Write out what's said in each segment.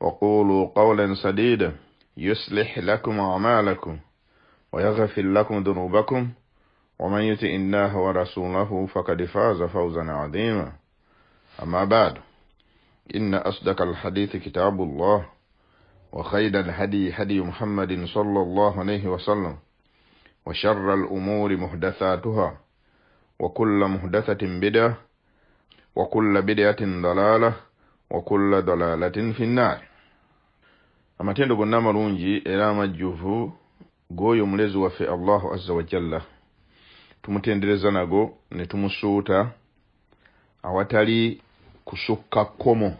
وقولوا قولا سديدا يصلح لكم أعمالكم ويغفر لكم ذنوبكم ومن يطع الله ورسوله فقد فاز فوزا عظيما أما بعد إن أصدق الحديث كتاب الله وخير الهدي هدي محمد صلى الله عليه وسلم وشر الأمور محدثاتها وكل محدثة بدعة وكل بدعة ضلالة wakulla dalalatin finnaar amatendo gonna amalungi era amajjuvu gooyo omulezi waffe allahu azza wajalla tumutendereza nago ne tumusuuta awatali kusukka kkomo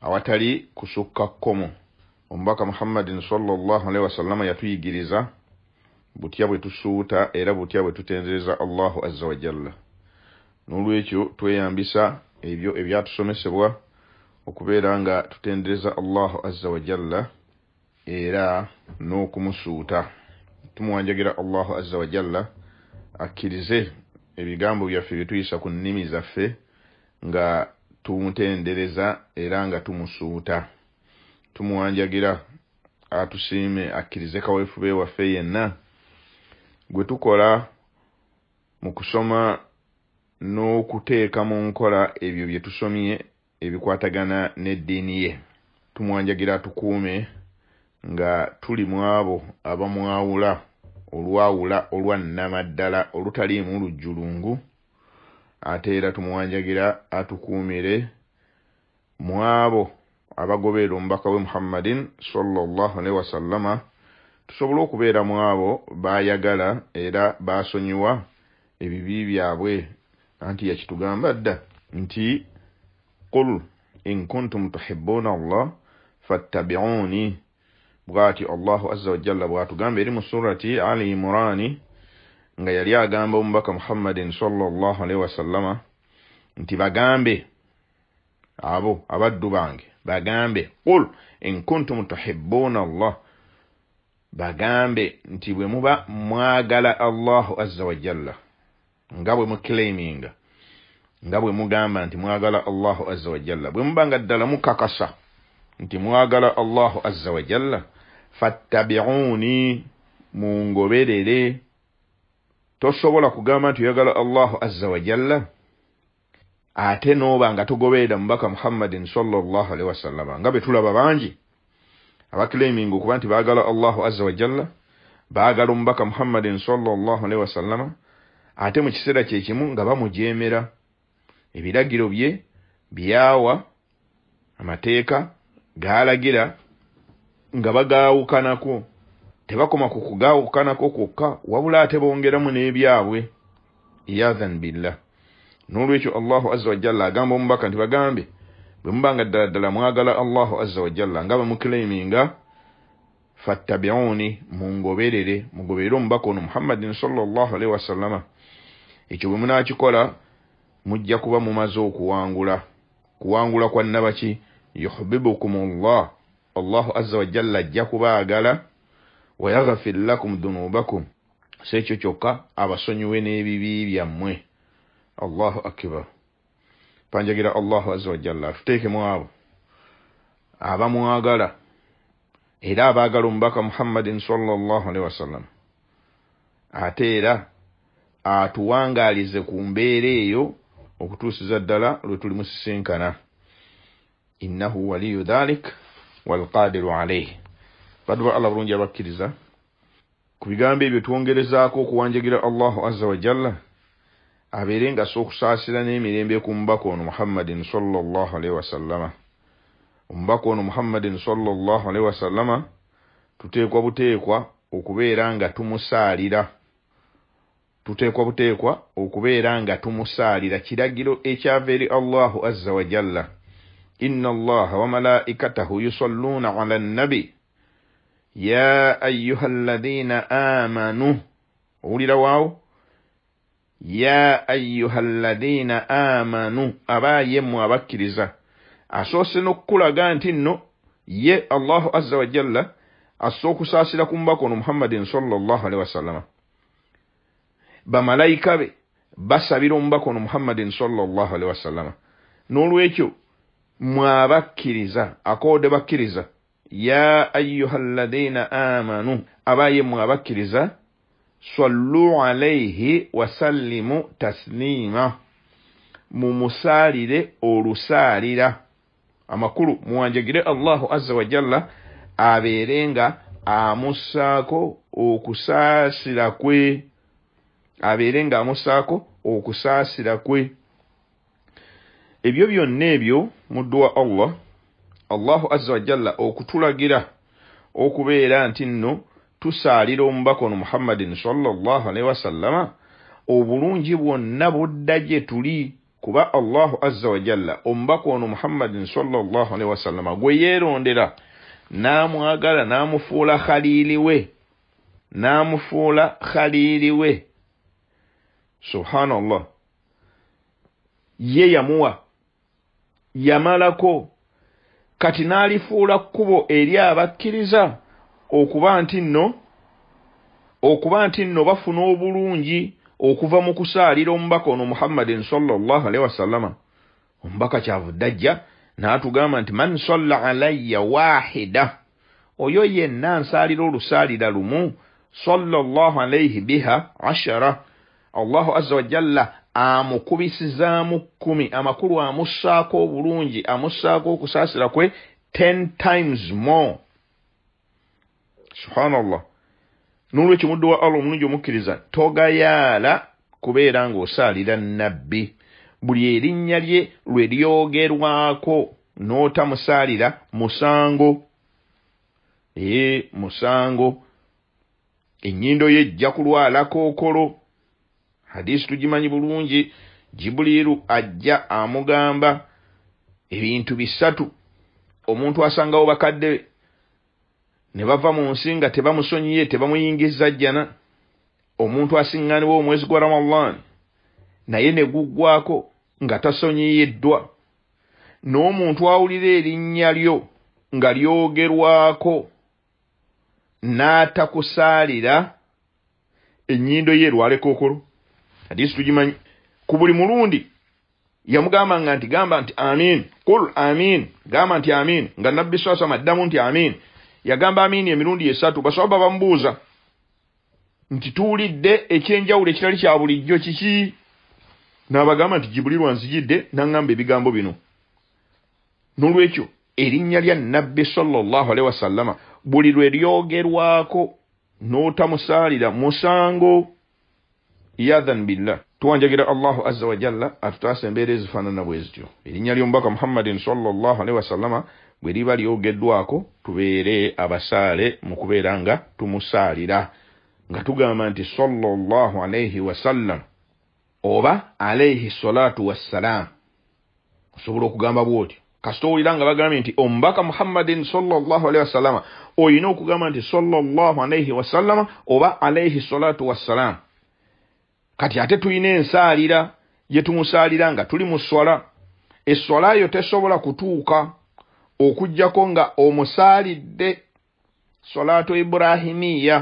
awatali kusukka kkomo omubaka muhammadin salllahalihi wasallama yatuyigiriza butya bwe tusuuta era butya bwe tutendereza allahu azza wajalla n'olwekyo tweyambisa ebyo ebyatusomesebwa okubeera nga tutendereza allahu azza wajalla era n'okumusuuta tumuwanjagira allahu azza wajalla akkirize ebigambo byaffe bye tuyisa ku nnimi zaffe nga tumutendereza era nga tumusuuta tumuwanjagira atusiime akkirize kaweefube waffe yenna gwe tukola mu kusoma n'okuteeka mu nkola ebyo bye tusomye ebikwatagana n'eddiini ye tumwanjagira tukuume nga tuli mu abo abamwawula olwawula olwannamaddala olutaliimu lujjulungu ate era tumuwanjagira atukuumire mu abo abagoberera omubaka we muhammadin salllahu alaihi wasallama tusobole okubeera mu abo baayagala era baasonyiwa ebibi byabwe anti yakitugamba dda nti قل إن كنتم تحبون الله فاتبعوني bwati allahu azza wajalla bwatugamba eri mu surati ali imurani nga yali agamba omubaka muhammadin salllah alaihi wasallama nti bagambe abo abaddu bange bagambe qul in kuntum tuhibbuuna allah bagambe nti bwe muba mwagala allahu azza wajalla nga bwe muclaiminga nga bwe mugamba nti mwagala allahu azza wajalla bwe mubanga ddala mukakasa nti mwagala allahu azza wajalla fattabiuni mungoberere tosobola kugamba nti oyagala allahu azza wajalla ate nooba nga togoberera mubaka muhammadin salllah alihi wasallama nga be tulaba bangi abakleminga okuba nti baagala allahu azza wajalla baagala omubaka muhammadin salllah alihi wasallama ate mu kiseera kye kimu nga bamujeemera ebiragiro bye byawa amateeka gaalagira nga bagaawukanako tebakoma ku kugaawukanako kwokka wabula ate bongeramu n'ebyabwe iyathan billah n'olwekyo allahu aza wajalla agamba omubaka nti bagambe bwe mubanga ddala ddala mwagala allahu aza wajalla nga bamukileiminga fattabiuni mungoberere mugoberere omubaka ono muhammadin sallaalihi wasallama ekyo bwe munakikola mujja kuba mumaze okuwangula kuwangula kwa nabaki yuhibibukum llah allahu azza wajalla ajja kubaagala wayaghafir lakum dunubakum si ekyo kyokka abasonyiwe n'ebibi byammwe allahu akbar panjagira allahu azza wajalla atuteekemu abo abamwagala era abaagala omubaka muhammadin salllahu alaihi wasallam ate era atuwangaalize ku mbeera eyo okutuusiza ddala lwe tulimusisinkana innahu waliyu dhalik walqadiru alaihi baduwa allah bulungi abakkiriza ku bigambo ebyo twongerezaako okuwanjagira allahu azza wajalla abeere nga sookusaasira n'emirembe ku mubaka ono muhammadin salllahalihi wasallama omubaka ono muhammadin salllahalihi wasallama tuteekwa buteekwa okubeera nga tumusaalira tuteekwa buteekwa okubeera nga tumusaalira kiragiro ekyava eri allahu azza wajalla ina allaha wamalaikatahu yusalluuna ala nnabi ya ayuha allaziina amanu owulira waawo ya ayuha allaziina amanu abayemu abakkiriza asoose n'okukulaga nti nno ye allahu azza wajalla assa okusaasira ku mubaka ono muhammadin sallallahu alaihi wasallama bamalayika be basabira omubaka ono muhammadin salllah alihi wasallama n'olwekyo mwabakkiriza akoode bakkiriza ya ayuha lathina amanu abaye mwabakkiriza sallu alaihi wasallimu tasliima mumusaalire olusaalira amakulu muwanjagire allahu azza wajalla abeerenga amussaako okusaasira kwe abeere ng'amussaako okusaasira kwe ebyo byonna ebyo muddu wa allah allahu azza wajalla okutulagira okubeera nti nno tusaalira omubaka ono muhammadin salllahalihi wasallama obulungi bwonna budda gye tuli kuba allahu azza wajalla omubaka ono muhammadin salllahalihi wasallama gwe yeerondera n'amwagala n'amufuula khaliiri we n'amufuula khaliiri we subhanallah ye yamuwa yamalako kati n'alifuula kkubo eri abakkiriza okuba nti nno okuba nti nno bafuna obulungi okuva mu kusaalira omubaka ono muhammadin salllah alaihi wasallama omubaka kyavudde ajja n'atugamba nti man salla alayya waahida oyo yenna nsaalira olusaalira lumu salllah alaihi biha ashara allahu azza wajalla amukubisizaamu kkumi amakulu amussaako obulungi amussaako okusaasira kwe ten times more subhanallah nolwekimuddu wa allah omulungi omukkiriza togayaala kubeera ng'osaalira nabbi buli erinnya lye lwe lyogerwako n'otamusaalira musango ee musango ennyindo ye jja kulwala kookolo hadisi tugimanyi bulungi jibuliiru ajja amugamba ebintu bisatu omuntu asangawo bakadde be ne bava mu nsi nga tebamusonyiye tebamuyingiza jjana omuntu asiŋŋaaniwo omwezi gwa ramadan naye ne guggwako nga tasonyiyiddwa n'omuntu awulira erinnya lyo nga lyogerwako n'atakusaalira ennyindo ye lwalekookolo hadisi tugimanyi ku buli mulundi yamugambanga nti gamba nti amin kul amin gamba nti amin nga nabbi sasam addamu nti amin yagamba amin emirundi esatu basoba bamubuuza nti tuwulidde ekyenjawulo ekitali kya bulijjo kiki n'abagamba nti gibulirwa nzijidde n'agamba ebigambo bino n'olwekyo erinnya lya nabbi salllah alehi wasallama buli lwe lyogerwako n'otamusaalira musango yathan billah tuwanjagira allahu azza wajalla atutaasa embeera ezifaanana bwezityo erinnya ly'omubaka muhammadin salllah alihi wasallama bwe liba lyogeddwako tubeere abasaale mu kubeera nga tumusaalira nga tugamba nti salllah alaihi wasallam oba alaihi salaatu wassalaamu osobola okugamba bwotyo kasita owulira nga bagambye nti omubaka muhammadin salllah alihi wasallama olina okugamba nti salllah alaihi wasallama oba alaihi salaatu wassalaamu kati ate tulina ensaalira gye tumusaalira nga tuli mu swala eswala yo tesobola kutuuka okujjako nga omusaalidde salaatu iburahimiya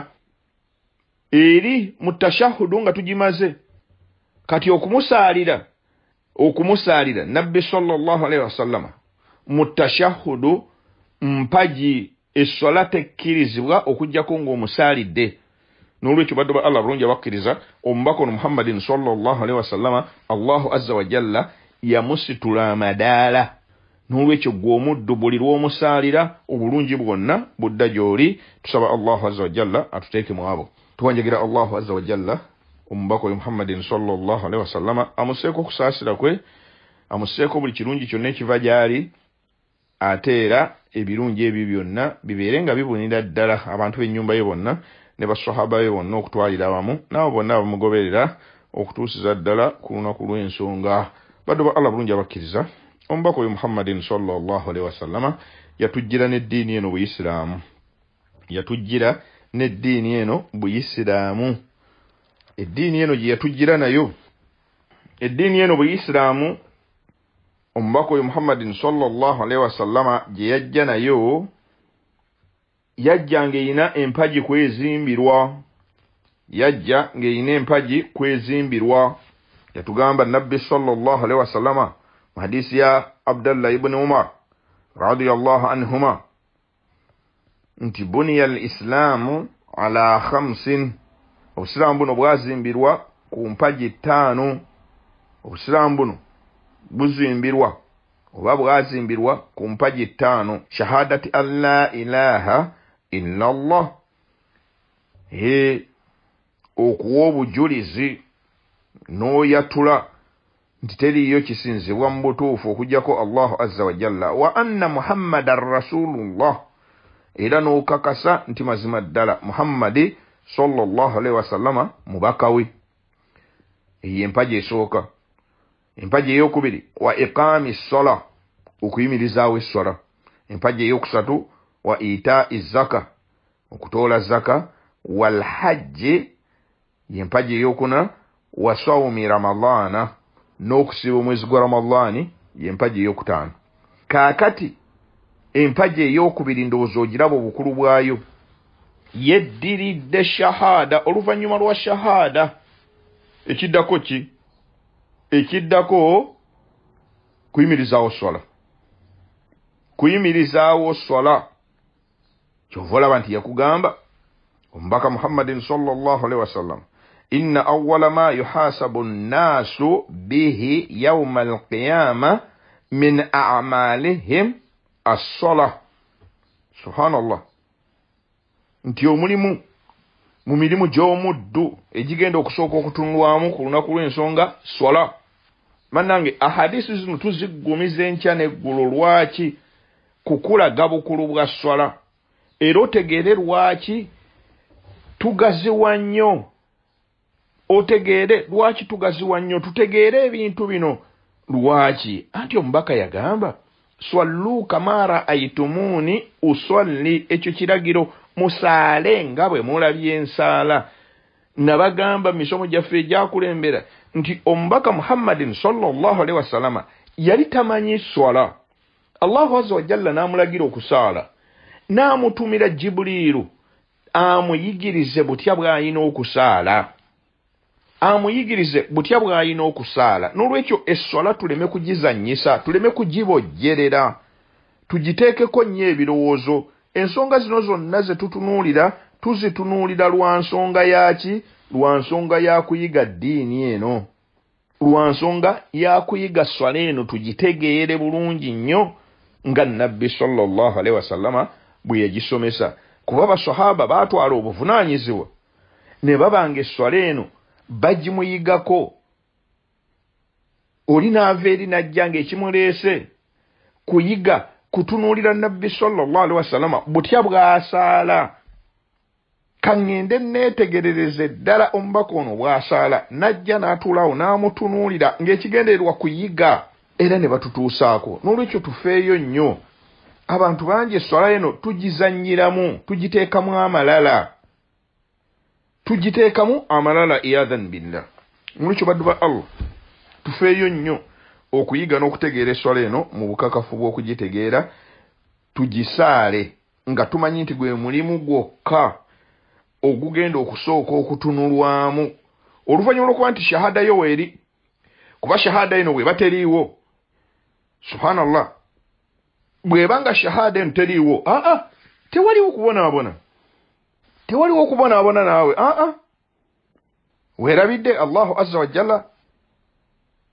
eri mu tashahudu nga tugimaze kati okumusaalira okumusaalira nabbi salllahalihi wasallama mu tashahudu mpagi eswala tekkirizibwa okujjako ng'omusaalidde nolwekyo badde oba allah bulungi abakkiriza omubaka ono muhammadin salllahalihi wasallama allahu azza wajalla yamusitula amadaala nolwekyo gwe omuddu buli lwomusaalira obulungi bwonna budda gy'oli tusaba allahu azza wajalla atuteekemu abo tuwanjagira allahu azza wajalla omubaka oyo muhammadin salllahalihi wasallama amuseeko okusaasira kwe amuseeko buli kirungi kyonna ekiva gyali ate era ebirungi ebyo byonna bibeere nga bibunira ddala abantu b'ennyumba ye bonna ne basahaba be bonna okutwalira awamu n'abo bonna abamugoberera okutuusiza ddala ku lunaku lw'ensonga baddu ba allah bulungi abakkiriza omubaka oyo muhammadin salllahalihi wasallama yatujjira n'eddiini eno buisiraamu yatujjira n'eddiini eno buisiraamu eddiini eno gye yatujjira nayo eddiini eno buisiraamu omubaka oyo muhammadin salllahalihi wasallama gye yajja nayo yajja ng'erina empagi kwezimbirwa yajja ng'erina empagi kwezimbirwa yatugamba nabbi salllahalihi wasalama mu hadisi ya abdullah ibuni umar radiallahu anhuma nti buniya al islaamu ala khamsin obusiraamu buno bwazimbirwa ku mpagi ttaanu obusiraamu buno buzimbirwa oba bwazimbirwa ku mpagi ttaanu shahadati an la ilaha inna allah e okuwa obujulizi n'oyatula nti teriyo kisinzibwa mu butuufu okujjako allah azza wajalla wa anna muhammadan rasulullah era n'okakasa nti mazima ddala muhammadi salllahalihi wasallama mubaka we eyo empaja esooka empaja eyokubiri wa iqaami ssola okuyimirizaawo essola empaja eyokusatu wa itai zaka okutoola zaka walhajji yempaji eyokuna wa sawumi ramadaana n'okusiba omwezi gwa ramadaani yempaji eyokutaano kaakati empaji ey'okubiri ndowooza ogiraba obukulu bwayo yeddiridde shahaada oluvannyuma lwa shahaada ekiddako ki ekiddako kuyimirizaawo swala kuyimirizaawo swala kyova olaba nti yakugamba omubaka muhammadin salllahalihi wasallam inna awala ma yuhasabu nnaasu bihi yauma alqiyama min amalihim assola subhanallah nti omulimu mu mirimu gy'omuddu egigenda okusooka okutunulwamu ku lunaku lw'ensonga sola mannange ahadisi zino tuziggumiza enkya n'eggulu lwaki kukulaga bukulu bwa swala era otegeere lwaki tugaziwa nnyo otegeere lwaki tugaziwa nnyo tutegeere ebintu bino lwaki anti omubaka yagamba swallu kamaara aitumuuni usalli ekyo kiragiro musaale nga bwe mulabye ensaala nabagamba misomo gyaffe egyakulembera nti omubaka muhammadin sallaalwasalama yali tamanyi swala allahu azza wajalla n'amulagira okusaala n'amutumira jibuliiru amuyigirize butya bw'ayina okusaala amuyigirize butya bw'ayina okusaala n'olwekyo essola tuleme kugizannyisa tuleme kugibojjerera tugiteekeko nnyo ebirowoozo ensonga zino zonna ze tutunuulira tuzitunuulira lwa nsonga yaki lwa nsonga ya kuyiga ddiini eno lwa nsonga ya kuyiga swala eno tugitegeere bulungi nnyo nga nnabbi sallallahu alaihi wasallama bwe yagisomesa kuba basahaba baatwala obuvunaanyizibwa ne babanga eswala eno bagimuyigako oli naava eri najja ngaekimuleese kuyiga kutunuulira nabbi salllahalihi wasalama butya bwasaala kaŋŋende neetegerereze ddala omubaka ono bwasaala najja n'atuulaawo n'amutunuulira ng'ekigendererwa kuyiga era ne batutuusaako n'olwekyo tufeeyo nnyo abantu bangi eswala eno tugizanyiramu tugiteekamu amalala tugiteekamu amalala iyathan billah mulikyo baddu ba allah tufeeyo nnyo okuyiga n'okutegeera eswala eno mu bukakafu bw'okugitegeera tugisaale nga tumanyi nti gwe mulimu gwokka ogugenda okusooka okutunulwamu oluvannyuma lwokuba nti shahada yo weeri kuba shahada eno bweba teriiwo subhanallah bwebanga shahada tewali okubona abona ah, ah, tewaliwo okubona tewaliwo nawe a ah, a werabide allahu azza wajalla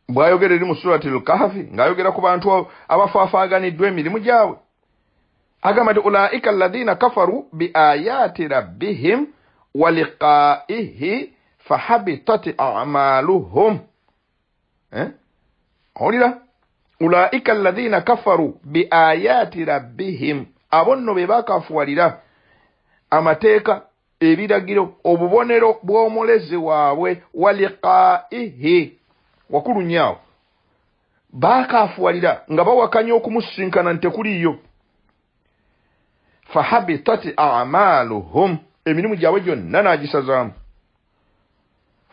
bw'ayogera eri mu surati lkahafi ng'ayogera ku bantu abafaafaganiddwa emirimu jawe agamba nti ulaika alladhina kafaru ayati rabbihim wa liqaihi fahabitat amaluhum eh? owulira ulaika alahina kafaru beayati rabbihim abo nno be bakafuwalira amateeka ebiragiro obubonero bw'omulezi waabwe waliqaihi wakulu nyawo bakafuwalira nga bawakanya okumusinkana ntekuliyo fahabitat amaluhum emirimu gyabwe gyonna nagisazaamu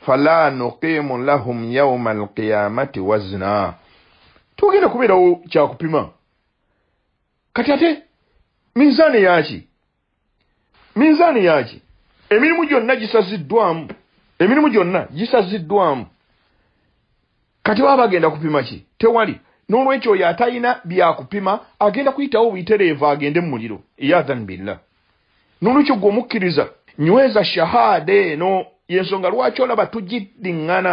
fala nuqimu lahum yauma alqiyamati wazna togenda kubeerawo kyakupima kati ate minzaani yaaki minzaani yaaki emirimu gyonna gisaziddwamu emirimu gyonna gisaziddwamu kati waba agenda kupima ki tewali n'olwekyo oyo atalina byakupima agenda kuyitawo buitereevu agende mu muliro yathan billah n'olwekyo gwe omukkiriza nyweza shahada eno yensonga lwaki olaba tugiddiŋŋana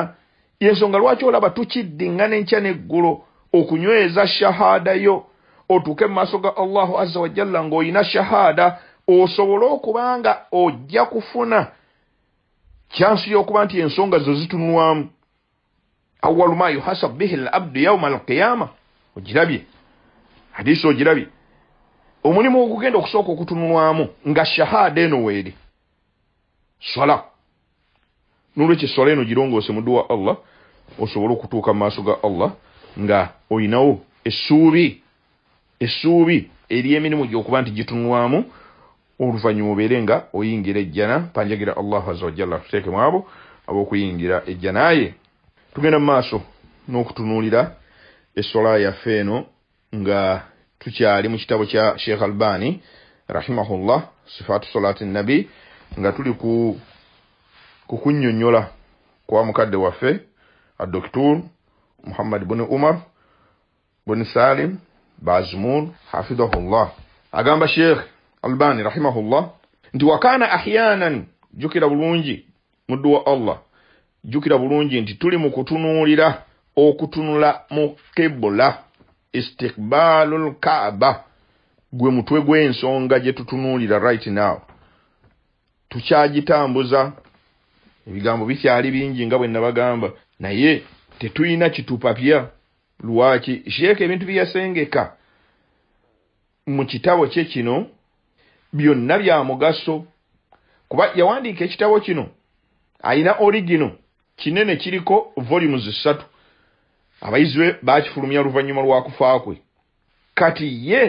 yensonga lwaki olaba tukiddiŋŋana enkya n'eggulo okunyweza shahada yo otuuke mu maaso ga allahu azza wajalla ng'olina shahada osobole okuba nga ojja kufuna kyansi y'okuba nti ensonga zo zitunulwamu awalu ma yuhasab bihi l abdu yauma alqiyama ogirabye hadisi ogirabye omulimu ogugenda okusooka okutunulwamu nga shahada eno weeri sola nolwekyo sola eno girongoose muddu wa allah osobole okutuuka mu maaso ga allah nga olinawo essuubi essuubi eryemirimu gyokuba nti gitunulwamu oluvanyuma obeere nga oyingira ejjana panjagira allahu aza wajalla tuteekemu abo abokuyingira ejjanaye tugenda mu maaso n'okutunuulira essola yaffe eno nga tukyali mu kitabo kya sheikh albani rahimahullah sifaatu solati nabi nga tuli ku kunnyonnyola kwa mukadde waffe adoctur Muhammad buni Umar buni Salim bazmul hafidhahullah agamba Sheikh Albani rahimahullah nti wakana ahyanan jukira bulungi muduwa wa Allah jukira bulungi nti tuli mukutunulira okutunula mu kebola istiqbalul kaaba gwe mutwe gw'ensonga gye tutunulira right now tukyagitambuza ebigambo bikyali bingi nga bwe nabagamba naye tetuyina kitupapya lwaki sheeka ebintu byeyasengeka mu kitabo kye kino byonna bya mugaso kuba yawandiika ekitabo kino ayina origino kinene kiriko volumes ssatu abayizi be baakifulumya oluvannyuma lwakufaakwe kati ye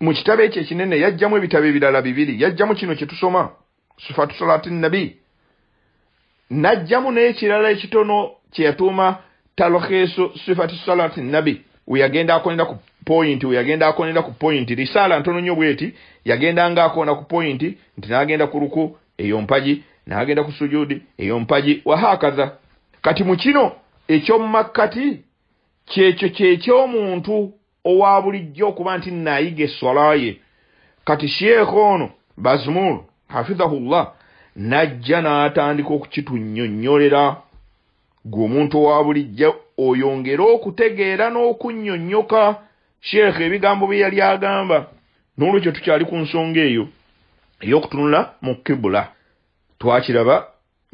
mu kitabo ekyo ekinene yajjamu ebitabo ebirala bibiri yajjamu kino kye tusoma sufatusalatinnabi najjamu n'ekirala ekitono kyeyatuuma talokeso sifati salat nabi weyagenda akonera ku point weyagenda akonera ku point risaala ntono nnyo bweti yagendanga akona ku point nti nagenda ku ruku eyompaji nagenda ku sujudi eyompaji wahakaza kati mukino ekyomumakkati kyekyo kyekyomuntu owa bulijjo okuba nti nayiga eswalaye kati sheekha ono bazmur hafizahullah najja n'atandika okukitunnyonnyolera gw'omuntu owa bulijjo oyongere okutegeera n'okunnyonnyoka sheekhe ebigambo bye yali agamba n'olwekyo tukyali ku nsonga eyo ey'okutunula mu kibula twakiraba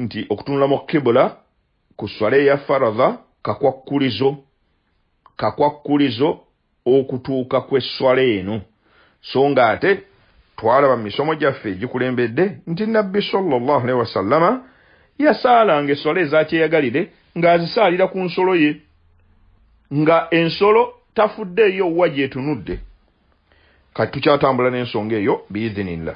nti okutunula mu kibula ku swale eya farada kakwakkulizo kakwakkulizo okutuuka kw'esswale eno so nga ate twalaba mu misomo gyaffe egikulembedde nti nabbi sallallahu alehi wasallama yasaalanga essole ezakyeyagalire ng'azisaalira ku nsolo ye nga ensolo tafuddeeyo wa gyetunudde kati tukyatambula n'ensonga eyo biizinilla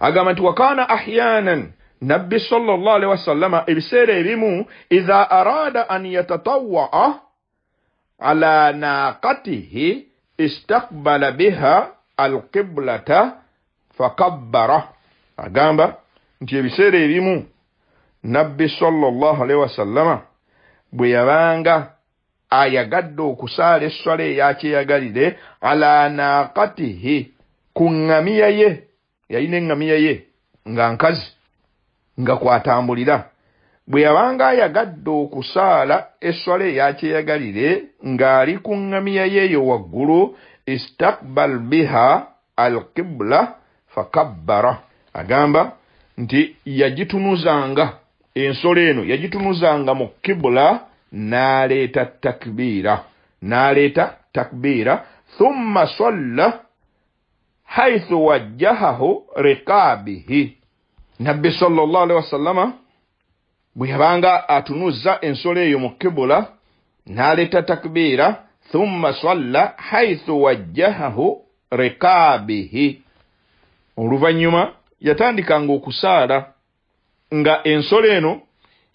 agamba nti wakaana ahyanan nabbi salli wasallama ebiseera ebimu iza arada an yatatawwaa ala naakatihi istakbala biha alqiblata fakabbara agamba nti ebiseera ebimu nabbi salllahalihi wasallama bwe yabanga ayagadde okusaala esswala eyakyeyagalire ala naakatihi ku ŋŋamiya ye yalina eŋŋamiya ye nga nkazi nga kwatambulira bwe yabanga ayagadde okusaala esswala eyakyeyagalire ng'ali ku ŋŋamiya ye eyo waggulu istakbal biha al kibula fakabbara agamba nti yagitunuzanga ensolo eno yagitunuzanga mu kibula n'aleeta takbiira n'aleeta takbiira thumma solla haithu wajjahahu rikaabihi nabbi salllah alihi wasallama bwe yabanga atunuza ensolo eyo mu kibula n'aleeta takbiira thumma solla haithu wajjahahu rikaabihi oluvannyuma yatandikanga okusaala nga ensolo eno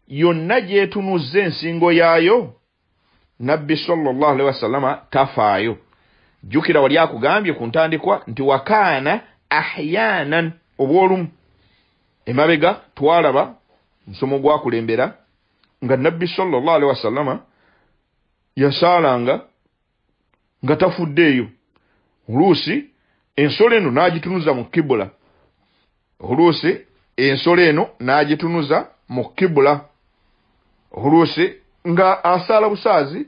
yonna gyetunuza ensingo yaayo nabbi salllahu alihi wasallama tafaayo jjukira wali akugambye ku ntandikwa nti wakaana ahyaanan obwolumu emabega twalaba omusomo gwakulembera nga nabbi salllah alihi wasallama yasaalanga nga tafuddeeyo oluusi ensolo eno n'agitunuza mu kibula oluusi ensolo eno n'agitunuza mu kibula oluusi nga asaala busaazi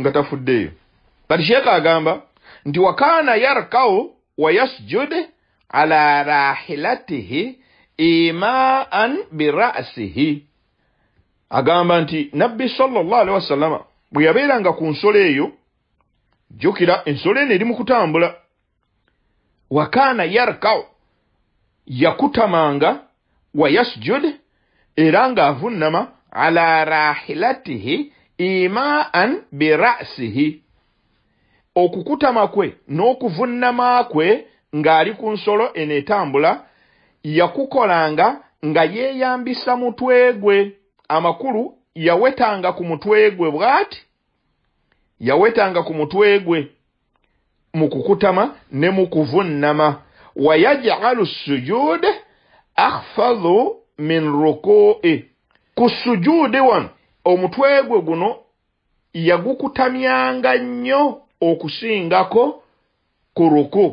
nga tafuddeeyo kati sheeka agamba nti wakaana yarkawu wa yasujude ala rahilatihi imaan birasihi agamba nti nabbi salllahalihi wasallama bwe yabeeranga ku nsolo eyo jjukira ensolo eno eri mu kutambula wakaana yarkawu yakutamanga ويسجد إرانغا فنما على راحلته إيماء برأسه okukutama kwe n'okuvunnama kwe ng'ali ku nsolo enetambula yakukolanga nga yeeyambisa mutwe gwe amakulu yawetanga ku mutwe gwe bw'ati yawetanga ku mutwe gwe mu kukutama ne mu kuvunnama wayajcalu sujuude ahfadhu min rukui ku sujuudi wano omutwe gwe guno yagukutamyanga nnyo okusingako ku ruku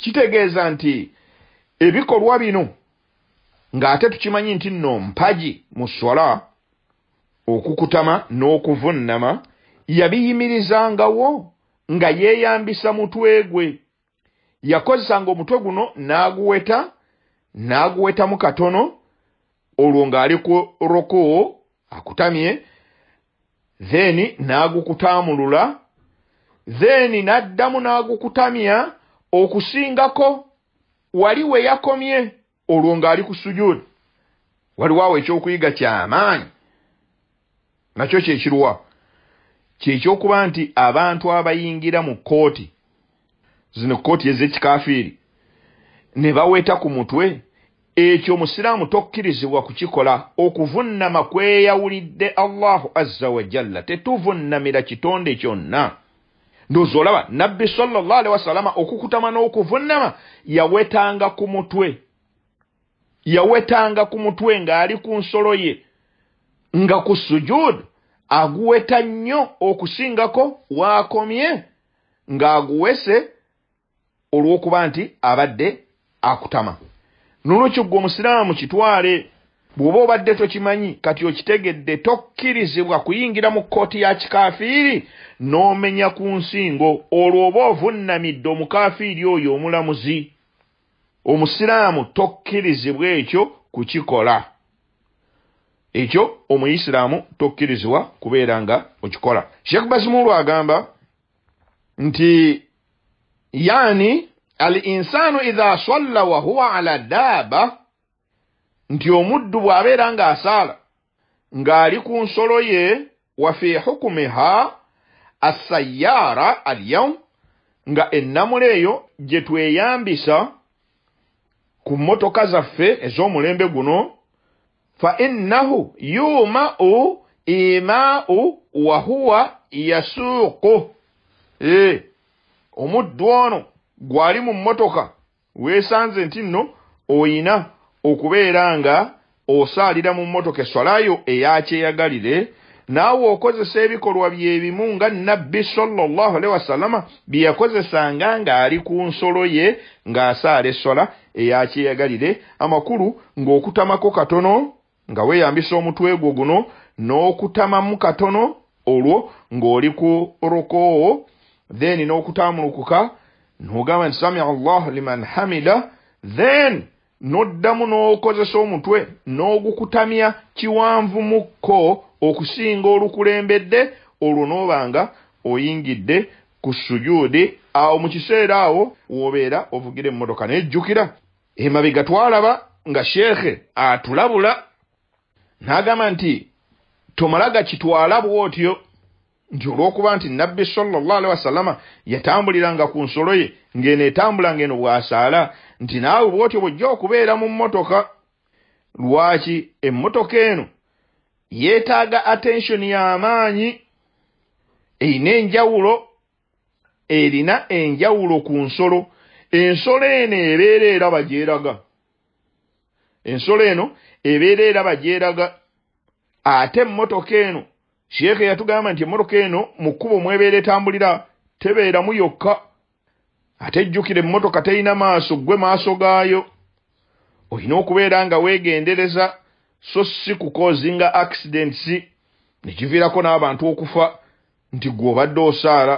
kitegeeza nti ebikolwa bino ng'ate tukimanyi nti nno mpagi mu swala okukutama n'okuvunnama yabiyimirizangawo nga yeeyambisa mutwe gwe yakozesanga omutwe guno n'aguweta n'agwetamu katono olwo ng'ali ku roko akutamye then n'agukutamulula then n'addamu n'agukutamya okusingako wali we yakomye olwo ng'ali ku sujuudi waliwo awo ekyokuyiga ky'amaanyi nakyo kyekirwa kyekyokuba nti abantu abayingira mu kkooti zino kkooti ez'ekikafiiri ne baweta ku mutwe ekyo omusiraamu tokkirizibwa kukikola okuvunnama kweyawulidde allahu azza wajalla tetuvunnamira kitonde kyonna ndoozi olaba nabbi salllahalihi wasalama okukutama n'okuvunnama yawetanga ku mutwe yawetanga ku mutwe ng'ali ku nsolo ye nga ku sujuudu aguweta nnyo okusingako waakomye ng'aguwese olw'okuba nti abadde akutama nolwekyo gwe omusiraamu kitwale bw'oba obadde tokimanyi kati okitegedde tokkirizibwa kuyingira mu kkooti ya kikafiiri n'omenya ku nsingo olwo oba ovunnamidde omukafiiri oyo omulamuzi omusiraamu tokkirizibwa ekyo kukikola ekyo omuisiraamu tokkirizibwa kubeera nga okikola sheekh bazimuulu agamba nti yaani alinsaanu idha salla wahuwa ala daaba nti omuddu bw'abeera ng'asaala ng'ali ku nsolo ye wa fi hukumiha assayaara alyawum nga ennamula eyo gye tweyambisa ku mmotoka zaffe ez'omulembe guno fa innahu yuuma'u imaa'u wahuwa yasuuqu e omuddu ono gwali mu motoka weesanze nti nno oyina okubeera nga osaalira mu motoka eswalayo eyakyeyagalire naawe okozesa ebikolwa byebimu nga nabbi salllahu alehi wasallama bye yakozesanga ng'ali ku nsolo ye ng'asaala eswala eyakyeyagalire amakulu ng'okutamako katono nga weeyambisa omutwe gwo guno n'okutamamu katono olwo ng'oli ku rokoowo then n'okutamulukuka no n'ogamba nti samia allahu liman hamida then n'oddamu n'okozesa omutwe n'ogukutamya kiwanvu mukko okusinga olukulembedde olwo n'oba nga oyingidde ku sujuudi awo mu kiseera awo w'obeera ovugira emmotoka n'ejjukira emabega twalaba nga sheekhe atulabula n'agamba nti tomala gakitwala bw'otyo nti olw'okuba nti nabbi salllahalihi wasallama yatambuliranga ku nsolo ye ng'eno etambula ng'eno bw'asaala nti naawe bw'otyo bw'ojja okubeera mu mmotoka lwaki emmotoka eno yeetaaga atensioni y'amaanyi erina enjawulo erina enjawulo ku nsolo ensolo eno ebeera eraba gyeraga ensolo eno ebeera eraba gyeraga ate emmotoka eno sheikh yatugamba nti emmotoka eno mu kkubo mwebeera etambulira tebeeramu yokka ate ejjukira emmotoka terina maaso ggwe maaso gaayo olina okubeera nga weegendereza so si kukozinga accidents ne kiviirako n'abantu okufa nti gw'obadde osaala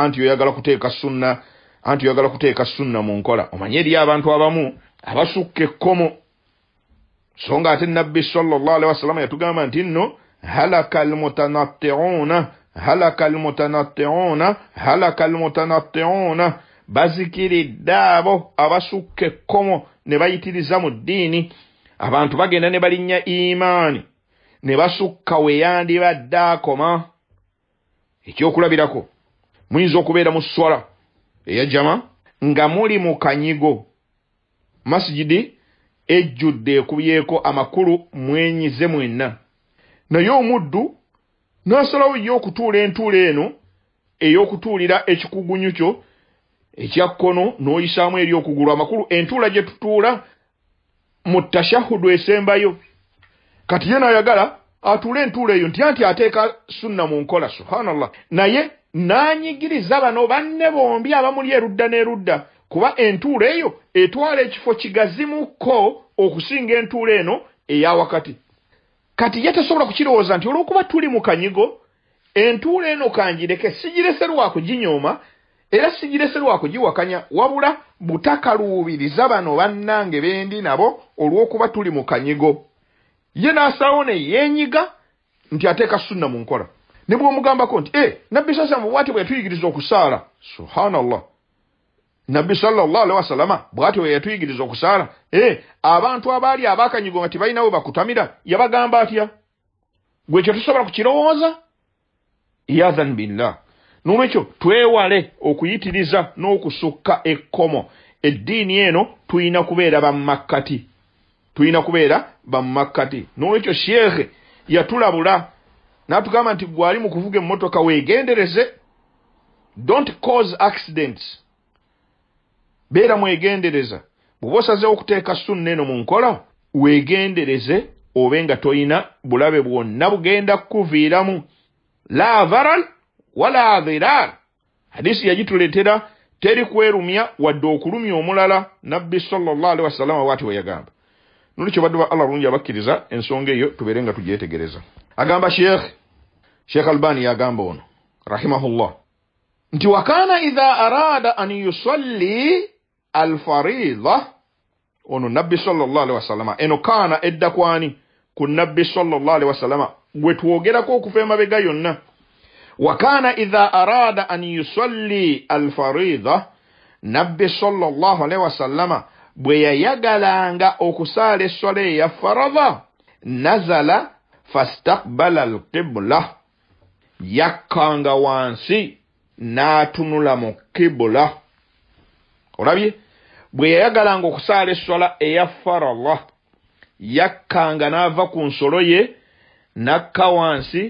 anti oyagala kuteeka sunna anti oyagala kuteeka sunna mu nkola omanye eriyo abantu abamu abasukka ekkomo so nga ate nabbi sallallahu alihi wasallama yatugamba nti nno هلك المتنطعون هلك المتنطعون هلك المتنطعون بذكر الداب أبسك كم نبيت لزم الدين abantu bagenda ne balinnya imaani ne basukka weyandibadde akoma ekyokulabirako muyinza okubeera mu swala eyajama nga muli mu kanyigo masigidi ejjudde ekubyeko amakulu mwenyize mwenna naye omuddu nasalawo yo okutuula entuula eno ey'okutuulira ekikugunyu kyo ekya kkono n'oyisaamu eri okugulu amakulu entuula gye tutuula mu tashahudu esembayo kati ye n'ayagala atuule entuula eyo nti anti ateeka sunna mu nkola subhanallah naye n'anyigiriza bano banne bombi abamuli erudda n'erudda kuba entuula eyo etwala ekifo kigazimuko okusinga entuula eno eya wakati kati ye tosobola kukirowooza nti olw'okuba tuli mu kanyigo entuula eno kangireke sigirese lwa kuginyooma era sigirese lwa kugiwakanya wabula butakaluubiriza bano bannange bendi nabo olw'okuba tuli mu kanyigo ye n'asaawo ne yeenyiga nti ateeka sunna mu nkola ne bw'omugambako nti e eh, nabbi sasamu bwati bwe yatuyigiriza okusaala subhanallah nabbi sallallahu alaihi wasallama bw'atyo we yatuyigiriza okusaala e abantu abaali abakanyigo nga tibalinawe bakutamira yabagamba atya gwe kyo tusobola kukirowooza yathan billah nolwekyo twewale okuyitiriza n'okusukka ekkomo eddiini eno tuyina kubeera bamumakkati tuyina kubeera bamumakkati nolwekyo sheekhe yatulabula n'atugamba nti gwali mu kuvuga emmotoka weegendereze don't cause accidents beera mwegendereza bw'oba osazeewo okuteeka sunna eno mu nkola weegendereze obe nga toyina bulabe bwonna bugenda kukuviiramu la varal wala viraar hadisi yagituleetera teri kwerumya wadde okulumya omulala nabbi salllahalihi wasalama bwati we yagamba nolwekyo badde ba allah lungi abakkiriza ensonga eyo tubeere nga tugyetegereza agamba sheekh sheekh albani yagamba ono rahimahullah nti wakaana idha arada an yusalli alfarida ono nabbi salllaali wasalama eno kaana eddakwani ku nabbi salllaali wasalama bwe twogerako okuva emabega yonna wakaana idha arada an yusalli alfarida nabbi salllahu alaihi wasalama bwe yayagalanga okusaala essola eyafarada nazala fastakbala alqibula yakkanga wansi n'atunula mu kibula olabye bwe yayagalanga okusaala eswala eya farallah yakkanga n'ava ku nsolo ye n'akka wansi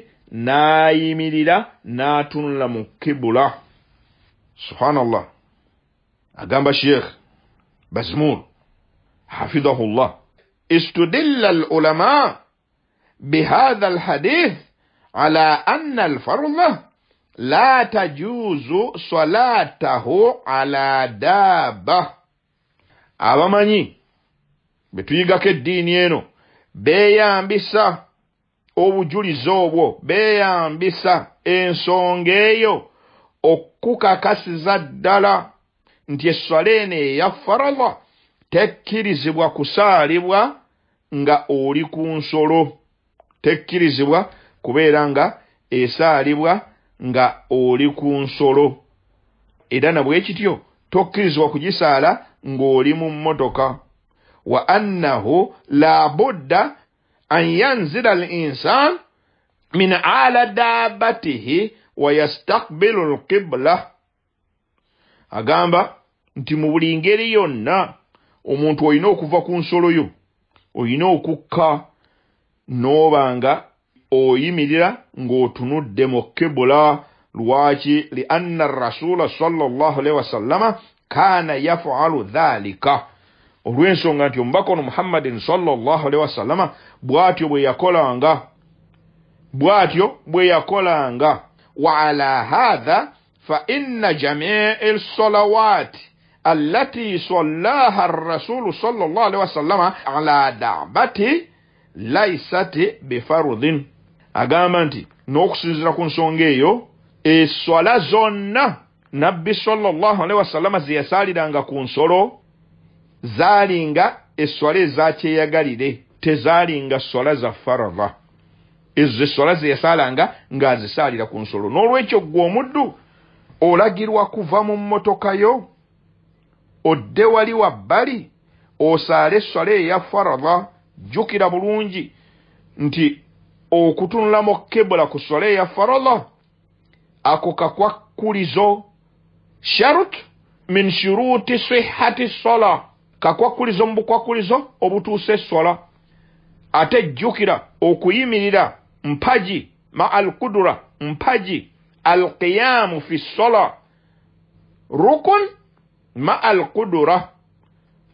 n'ayimirira n'atunula mu kibula subhanallah agamba sheekh basmur hafidahullah استدل العلماء بهذا الحديث على أن الفرض لا تجوز صلاته على دابه abamanyi betuyigako eddiini eno beeyambisa obujulizi obwo beeyambisa ensonga eyo okukakasiza ddala nti eswala eno eyafaradha tekkirizibwa kusaalibwa nga oli ku nsolo tekkirizibwa kubeera nga esaalibwa nga oli ku nsolo era nabwekityo tokkirizibwa kugisaala ng'oli mu mmotoka wa annahu labudda an yanzira linsan min ala dabatihi wa yastakbilu lkibula agamba nti mu buli ngeri yonna omuntu olina okuva ku nsolo yo olina okukka n'oba nga oyimirira ng'otunudde mu kibula lwaki lianna arasula sallallahu alihi wasallama kaana yafalu dhalika olw'ensonga nti omubaka ono muhammadin salllah alihi wasallama bwatyo bwe yakolanga bwatyo bwe yakolanga wa ala hatha fa inna jamii elsalawati allati sallaha arrasulu salllah alihi wasallama ala dabati laisat bifarudin agamba nti n'okusinziira ku nsonga eyo eswala zonna nabbi sallallahu alaihi wasallama zeyasaliranga ku nsolo zaalinga eswala ezakyeyagalire tezaalinga swala za farada ezo eswala zeyasalanga ngaazisaalira ku nsolo n'olwekyo gwe omuddu olagirwa kuva mu mmotoka yo odde wali wabbali osaale eswala eya farada jjukira bulungi nti okutunulamu kebula ku swala eya farada ako kakwakkulizo sharut min shuruti sihati sola kakwakulizo mu bukwakulizo obutuusa essola ate jjukira okuyimirira mpaji ma al kudura mpaji al qiyamu fi sola rukun ma al kudura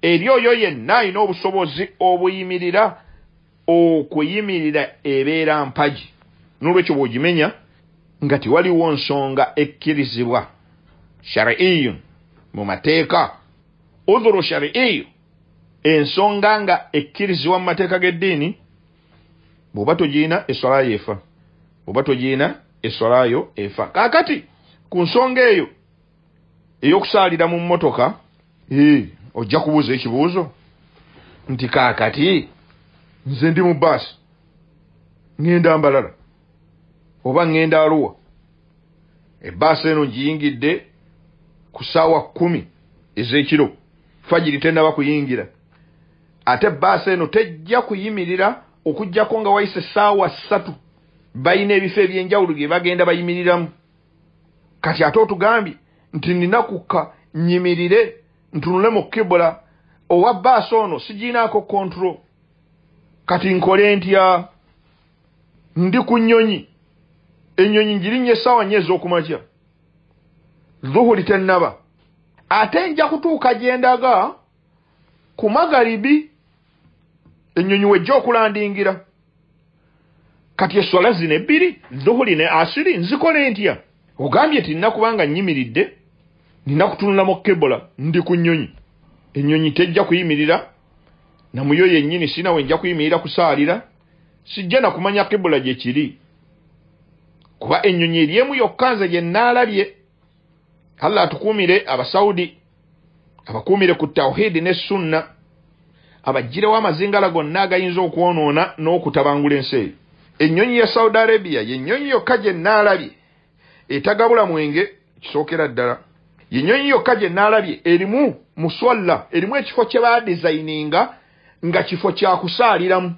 eri oyo yenna alina obusobozi obuyimirira okuyimirira ebeera mpaji n'olwekyo bw'ogimenya nga tiwaliwo nsonga ekkirizibwa shariiyun mu mateeka udhuru shariiyu ensonga nga ekkirizibwa mu mateeka g'eddiini bw'oba togiina esolaayo efa bw'oba togiina esolaayo efa kaakati ku nsonga eyo ey'okusaalira mu mmotoka ojja kubuuza ekibuuzo nti kaakati nze ndi mu baasi ŋŋenda mbalala oba ŋŋenda aluwa ebaasi eno ngiyingidde ku saawa kumi ez'ekiro fajiri tendaba kuyingira ate baasa eno tejja kuyimirira okujjako nga wayise saawa ssatu balina ebifo ebyenjawulo bye bagenda bayimiriramu kati ate otugambye nti ninakukka nyimirire ntunule mu kibula owa baasa ono sijinaako kontrol kati nkole ntya ndi ku nnyonyi ennyonyi njirinnye essaawa nnyo ez'okumakya zuhuri tennaba ate nja kutuuka gye ndaga ku magaribi ennyonyiwe jja okulandingira kati eswala zino ebbiri zuhuri ne asiri nzikole ntya ogambye tinnakubanga nnyimiridde nina kutunulamu kebola ndi ku nnyonyi ennyonyi tejja kuyimirira namuyo yennyini sinawe nja kuyimirira kusaalira sijja nakumanya kebola gye kiri kuba ennyonyi eryemu yokka nze gye naalabye Allah atukuumire abasaudi abakuumire ku tawhidi ne sunna abajjirewo amazingala gonna agayinza okwonoona n'okutabangula ensi ennyonyi ya saudi arabia yennyonyi yokka gye naalabye etagabula mwenge kisookera ddala yennyonyi yokka gye naalabye erimu muswalla erimu ekifo kye baadizayininga nga kifo kyakusaaliramu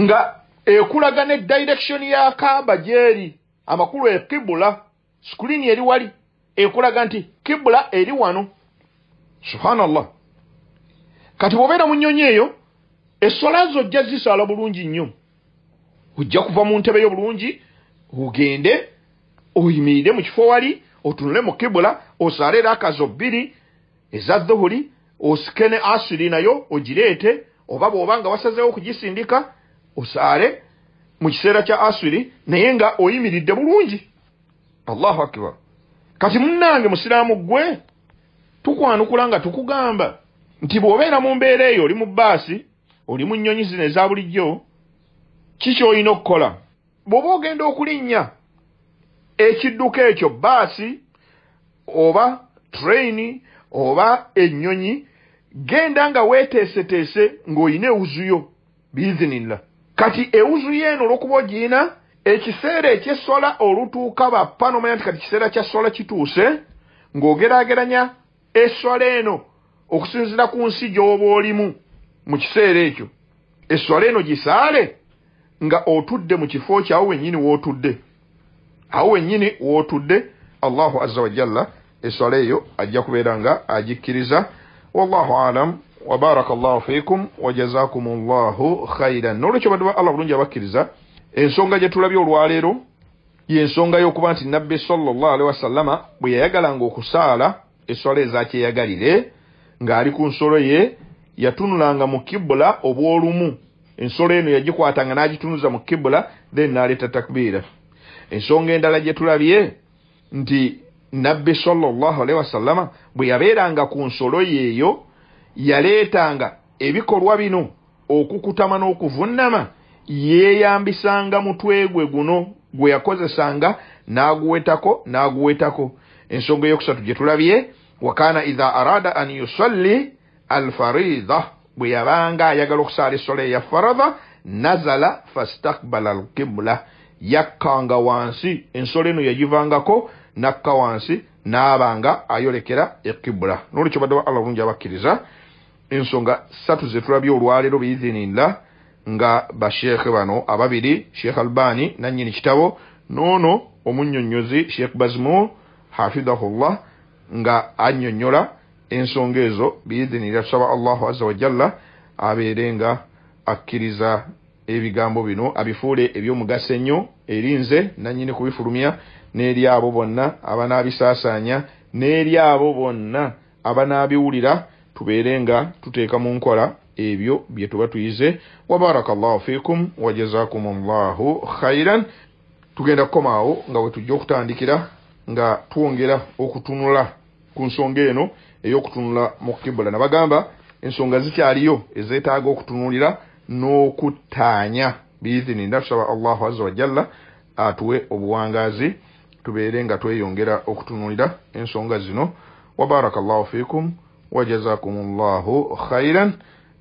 nga ekulaga ne direction ya kamba gyeri amakulu ekibula sikuliini eri wali ekulaga nti kibula eri wano subhanallah kati bwobeera mu nnyonyi eyo essola zo ojja zisaala bulungi nnyo ojja kuva mu ntebe yo bulungi ogende oyimirire mu kifo wali otunule mu kibula osaale rakazo bbiri eza dhuhuli osike ne asiri nayo ogireete oba bw'oba nga wasazeewo okugisindika osaale mu kiseera kya asiri naye nga oyimiridde bulungi allahu akibar kati munnange musiraamu ggwe tukwanukula nga tukugamba nti bw'obeera mu mbeera eyo oli mu bbaasi oli mu nnyonyi zino eza bulijjo kikyolina okukola bw'oba ogenda okulinnya ekidduka ekyo bbaasi oba treyini oba ennyonyi genda nga weeteeseteese ng'olina ewuzuyo biizinilla kati ewuzuyo eno olw'okuba ogiina ekiseera ekyesola olutuuka bappa nomanya nti kati kiseera kya sola kituuse ng'ogerageranya eswala eno okusinzira ku nsi gy'oba olimu mu kiseera ekyo eswala eno gisaale nga otudde mu kifo kyo awo wennyini w'otudde awo wennyini w'otudde allahu azza wajalla eswala eyo ajja kubeera nga agikkiriza wallahu alam wa baraka llahu fikum wajazaakum llahu khairan n'olwekyo badde ba allah bulungi abakkiriza ensonga gye tulabye olwaleero yensonga y'okuba nti nabbi sallallahu alaihi wasallama bwe yayagalanga okusaala eswala ezakyeyagalire ng'ali ku nsolo ye yatunulanga mu kibula obwolumu ensolo eno yagikwatanga n'agitunuza mu kibula then n'aleeta takubiira ensonga endala gye tulabye nti nabbi sallallahu alaihi wasallama bwe yabeeranga ku nsolo ye eyo yaleetanga ebikolwa bino okukutama n'okuvunnama yeeyambisanga mutwe gwe guno gwe yakozesanga n'aguwetako n'aguwetako ensonga eyokusatu gye tulabye wakaana iha arada an yusalli alfarida bwe yabanga ayagala okusaala essola eya farada nazala fastakbala alkibula yakkanga wansi ensola eno yagivangako nakka wansi n'abanga ayolekera ekibula n'olwekyo badde wa allah bulungi abakkiriza ensonga satu zetulabye olwaleero beizinillah nga basheekhe bano ababiri sheekh albaani nannyini kitabo n'ono omunnyonnyozi sheekh bazmu hafidahullah nga annyonnyola ensonga ezo biidhinira tusaba allahu azza wajalla abeere nga akkiriza ebigambo bino abifuule ebyomugaso ennyo erinze nannyini kubifulumya n'eri abo bonna abanaabisaasaanya n'eri abo bonna abanaabiwulira tubeere nga tuteeka mu nkola ebyo bye tuba tuyize wabaraka llahu fikum wajazakum llahu khairan tugenda kukomaawo nga bwe tujja okutandikira nga twongera okutunula ku nsonga eno ey'okutunula mu kibula nabagamba ensonga zikyaliyo ezeetaaga okutunulira n'okuttaanya biidhinillah tusaba allahu aza wajalla atuwe obuwangaazi tubeere nga tweyongera okutunulira ensonga zino wabaraka llahu fikum wajazakum llahu khairan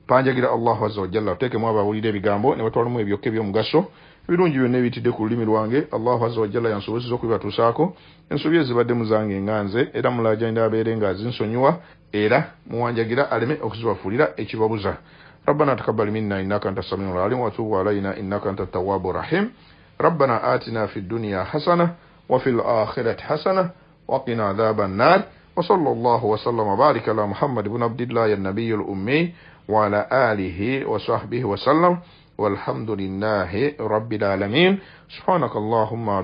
panjagira allahu aza wajalla otekemu abawulira ebigambo ne batwalamu ebyokka ebyomugaso ebirungi byonna ebiyitidde ku lulimi lwange allahu aza wajalla yansobozeza okubibatuusaako ensobi ezibadde muzange nganze era mulajanira abeere nga azinsonyiwa era muwanjagira aleme okuzibafuulira ekibabuza rabbana takabal minna innaka anta samiu lalim watubu alaina innaka anta tawabu rahim rabbana atina fi dduniya hasana wafi lakhirati hasana waqina adhaba annar wa sala allahu wasallama wa barika ala muhammad bun abdillahi annabiyi lummi وعلى آله وصحبه وسلم والحمد لله رب العالمين سبحانك اللهم